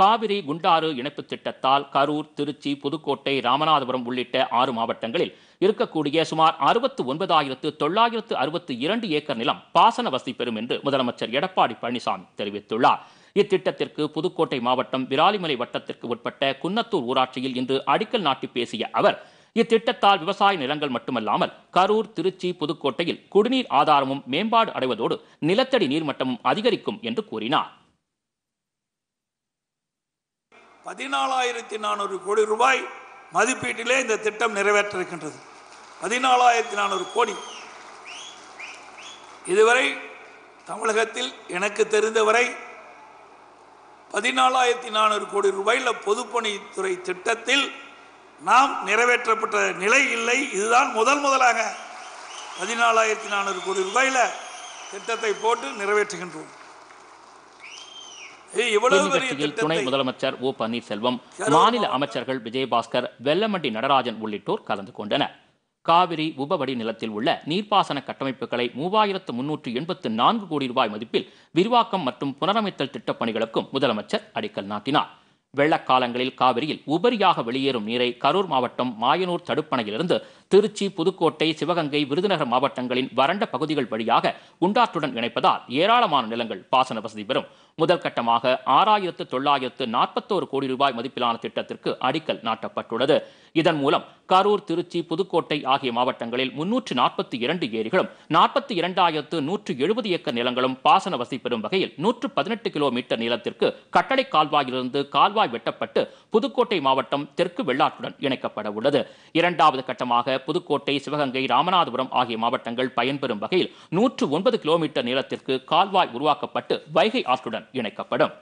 காவிரி குண்டாறு இணைப்பு திட்டத்தால் கரூர் திருச்சி புதுக்கோட்டை ராமநாதபுரம் உள்ளிட்ட ஆறு மாவட்டங்களில் இருக்கக்கூடிய சுமார் அறுபத்து ஒன்பதாயிரத்து தொள்ளாயிரத்து அறுபத்து இரண்டு ஏக்கர் நிலம் பாசன வசதி பெறும் என்று முதலமைச்சர் எடப்பாடி பழனிசாமி தெரிவித்துள்ளார் இத்திட்டத்திற்கு புதுக்கோட்டை மாவட்டம் விராலிமலை வட்டத்திற்கு உட்பட்ட குன்னத்தூர் ஊராட்சியில் இன்று அடிக்கல் நாட்டி பேசிய அவர் இத்திட்டத்தால் விவசாய நிலங்கள் மட்டுமல்லாமல் கரூர் திருச்சி புதுக்கோட்டையில் குடிநீர் ஆதாரமும் மேம்பாடு அடைவதோடு நிலத்தடி நீர்மட்டமும் அதிகரிக்கும் என்று கூறினார் பதினாலாயிரத்தி நானூறு கோடி ரூபாய் மதிப்பீட்டிலே இந்த திட்டம் நிறைவேற்ற இருக்கின்றது பதினாலாயிரத்தி நானூறு கோடி இதுவரை தமிழகத்தில் எனக்கு தெரிந்தவரை பதினாலாயிரத்தி நானூறு கோடி ரூபாயில் பொதுப்பணித்துறை திட்டத்தில் நாம் நிறைவேற்றப்பட்ட நிலை இல்லை இதுதான் முதல் முதலாக பதினாலாயிரத்தி நானூறு கோடி ரூபாயில் திட்டத்தை போட்டு நிறைவேற்றுகின்றோம் துணை முதலமைச்சர் ஓ பன்னீர்செல்வம் மாநில அமைச்சர்கள் விஜயபாஸ்கர் வெல்லமண்டி நடராஜன் உள்ளிட்டோர் கலந்து கொண்டனர் காவிரி உபவடி நிலத்தில் உள்ள நீர்ப்பாசன கட்டமைப்புகளை மூவாயிரத்து முன்னூற்று எண்பத்து நான்கு கோடி ரூபாய் மதிப்பில் விரிவாக்கம் மற்றும் புனரமைத்தல் திட்டப்பணிகளுக்கும் முதலமைச்சர் அடிக்கல் நாட்டினார் வெள்ளக்காலங்களில் காவிரியில் உபரியாக வெளியேறும் நீரை கரூர் மாவட்டம் மாயனூர் தடுப்பணையிலிருந்து திருச்சி புதுக்கோட்டை சிவகங்கை விருதுநகர் மாவட்டங்களின் வறண்ட பகுதிகள் வழியாக உண்டாற்றுடன் இணைப்பதால் ஏராளமான நிலங்கள் பாசன வசதி பெறும் முதல் கட்டமாக ஆறாயிரத்து தொள்ளாயிரத்து நாற்பத்தோரு கோடி ரூபாய் மதிப்பிலான திட்டத்திற்கு அடிக்கல் நாட்டப்பட்டுள்ளது இதன் மூலம் கரூர் திருச்சி புதுக்கோட்டை ஆகிய மாவட்டங்களில் முன்னூற்று நாற்பத்தி இரண்டு ஏரிகளும் நாற்பத்தி இரண்டாயிரத்து நூற்று எழுபது ஏக்கர் நிலங்களும் பாசன வசி பெறும் வகையில் நூற்று பதினெட்டு கிலோமீட்டர் நீளத்திற்கு கட்டளை கால்வாயிலிருந்து கால்வாய் வெட்டப்பட்டு புதுக்கோட்டை மாவட்டம் தெற்கு வெள்ளாற்றுடன் இணைக்கப்பட உள்ளது இரண்டாவது கட்டமாக புதுக்கோட்டை சிவகங்கை ராமநாதபுரம் ஆகிய மாவட்டங்கள் பயன்பெறும் வகையில் நூற்று ஒன்பது கிலோமீட்டர் நீளத்திற்கு கால்வாய் உருவாக்கப்பட்டு வைகை ஆற்றுடன் இணைக்கப்படும்